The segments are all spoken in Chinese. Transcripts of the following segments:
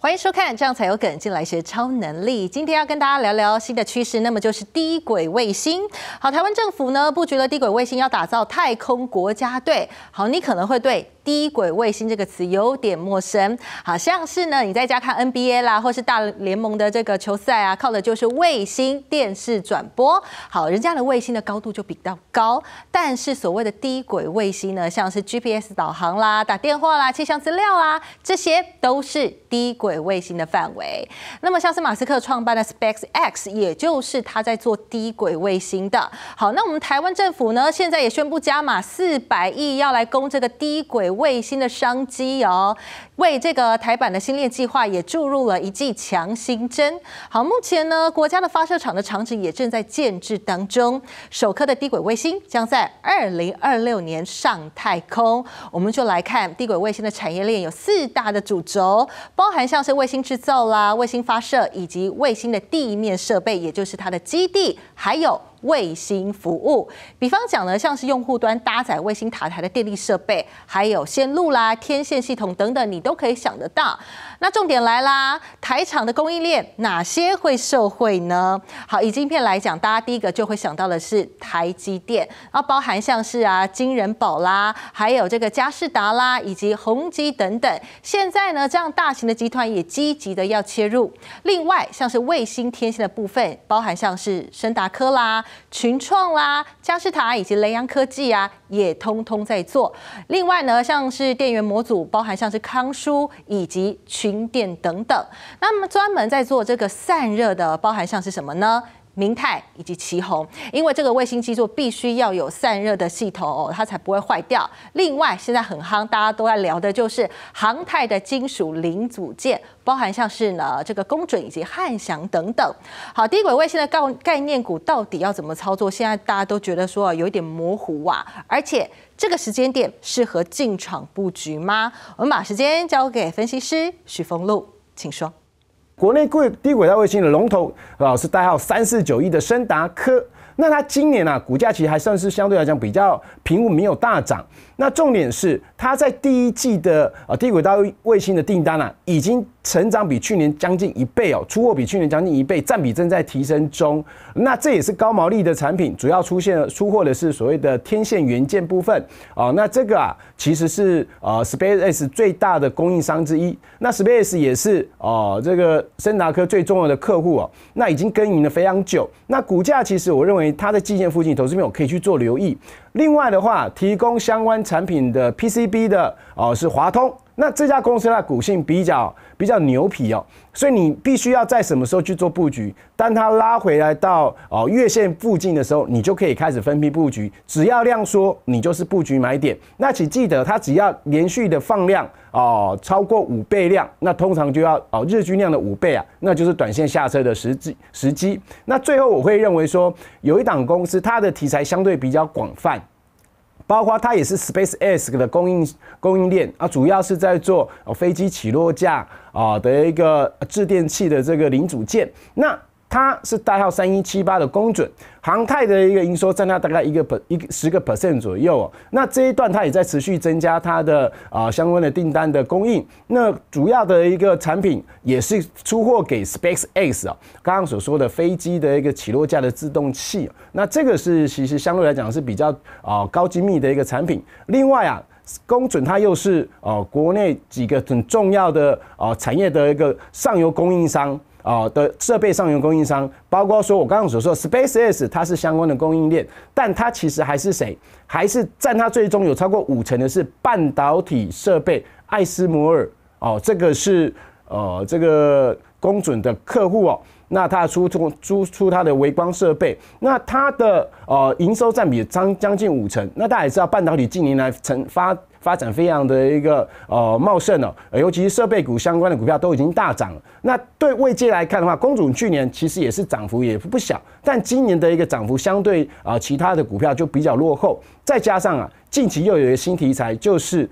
欢迎收看，这样才有可能进来一些超能力。今天要跟大家聊聊新的趋势，那么就是低轨卫星。好，台湾政府呢布局了低轨卫星，要打造太空国家队。好，你可能会对低轨卫星这个词有点陌生，好像是呢，你在家看 NBA 啦，或是大联盟的这个球赛啊，靠的就是卫星电视转播。好，人家的卫星的高度就比较高，但是所谓的低轨卫星呢，像是 GPS 导航啦、打电话啦、气象资料啦，这些都是低。轨卫星的范围，那么像是马斯克创办的 Space X，也就是他在做低轨卫星的。好，那我们台湾政府呢，现在也宣布加码四百亿，要来攻这个低轨卫星的商机哦，为这个台版的星链计划也注入了一剂强心针。好，目前呢，国家的发射场的场址也正在建制当中，首颗的低轨卫星将在二零二六年上太空。我们就来看低轨卫星的产业链有四大的主轴，包含。像是卫星制造啦、卫星发射以及卫星的地面设备，也就是它的基地，还有。卫星服务，比方讲呢，像是用户端搭载卫星塔台的电力设备，还有线路啦、天线系统等等，你都可以想得到。那重点来啦，台厂的供应链哪些会受惠呢？好，以晶片来讲，大家第一个就会想到的是台积电，然后包含像是啊金人宝啦，还有这个嘉士达啦，以及宏基等等。现在呢，这样大型的集团也积极的要切入。另外，像是卫星天线的部分，包含像是升达科啦。群创啦、嘉士达以及雷洋科技啊，也通通在做。另外呢，像是电源模组，包含像是康舒以及群电等等，那么专门在做这个散热的，包含像是什么呢？明泰以及旗宏，因为这个卫星基座必须要有散热的系统哦，它才不会坏掉。另外，现在很夯，大家都在聊的就是航太的金属零组件，包含像是呢这个工准以及汉翔等等。好，低轨卫星的概概念股到底要怎么操作？现在大家都觉得说有一点模糊啊，而且这个时间点适合进场布局吗？我们把时间交给分析师许峰路，请说。国内贵低轨道卫星的龙头，老是代号三四九一的深达科，那它今年啊，股价其实还算是相对来讲比较平稳，没有大涨。那重点是，它在第一季的啊低轨道卫星的订单啊，已经。成长比去年将近一倍哦，出货比去年将近一倍，占比正在提升中。那这也是高毛利的产品，主要出现出货的是所谓的天线元件部分哦。那这个啊，其实是呃 Space x 最大的供应商之一。那 Space 也是哦这个森达科最重要的客户哦。那已经耕耘了非常久。那股价其实我认为它在季线附近，投资朋我可以去做留意。另外的话，提供相关产品的 PCB 的哦是华通，那这家公司的股性比较比较牛皮哦，所以你必须要在什么时候去做布局？当它拉回来到哦月线附近的时候，你就可以开始分批布局。只要量缩，你就是布局买点。那请记得它只要连续的放量。哦，超过五倍量，那通常就要哦日均量的五倍啊，那就是短线下车的时机时机。那最后我会认为说，有一档公司它的题材相对比较广泛，包括它也是 SpaceX 的供应供应链啊，主要是在做哦飞机起落架啊的一个制电器的这个零组件。那它是代号三一七八的公准航太的一个营收占到大概一个百一十个 percent 左右哦，那这一段它也在持续增加它的啊相关的订单的供应，那主要的一个产品也是出货给 SpaceX 啊，刚刚所说的飞机的一个起落架的制动器，那这个是其实相对来讲是比较啊高精密的一个产品，另外啊公准它又是哦国内几个很重要的啊产业的一个上游供应商。啊的设备上游供应商，包括说我刚刚所说，SpaceX，它是相关的供应链，但它其实还是谁？还是占它最终有超过五成的是半导体设备，艾斯摩尔哦，这个是呃这个公准的客户哦，那它出出租出它的微光设备，那它的呃营收占比将将近五成，那大家也知道半导体近年来成发。发展非常的一个呃茂盛哦，尤其是设备股相关的股票都已经大涨了。那对外界来看的话，公主去年其实也是涨幅也不小，但今年的一个涨幅相对啊其他的股票就比较落后。再加上啊近期又有一个新题材，就是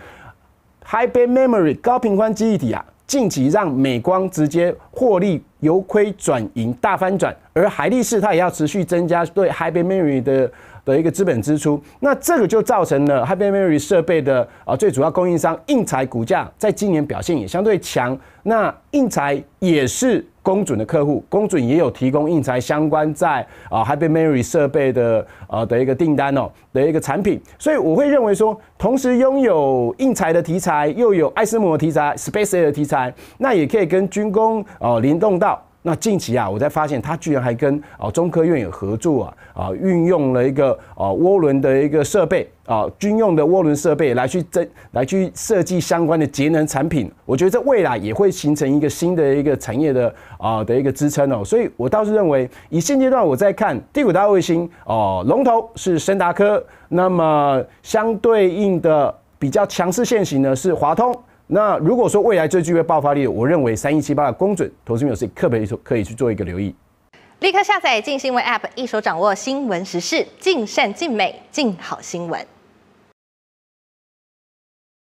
high band memory 高频宽记忆体啊。近期让美光直接获利由亏转盈大翻转，而海力士它也要持续增加对 Hyper Memory 的的一个资本支出，那这个就造成了 Hyper Memory 设备的啊最主要供应商应材股价在今年表现也相对强，那应材也是。公准的客户，公准也有提供印材相关在啊 Happy Mary 设备的呃的一个订单哦的一个产品，所以我会认为说，同时拥有印材的题材，又有爱思摩题材、Space Air 的题材，那也可以跟军工哦联动到。那近期啊，我才发现它居然还跟啊中科院有合作啊啊，运用了一个啊涡轮的一个设备啊，军用的涡轮设备来去增来去设计相关的节能产品。我觉得这未来也会形成一个新的一个产业的啊的一个支撑哦。所以我倒是认为，以现阶段我在看第五大卫星哦，龙头是深达科，那么相对应的比较强势现行呢是华通。那如果说未来最具备爆发力，的，我认为三一七八的公准投资朋友是特别可以去做一个留意。立刻下载《静新闻》App，一手掌握新闻时事，尽善尽美，尽好新闻。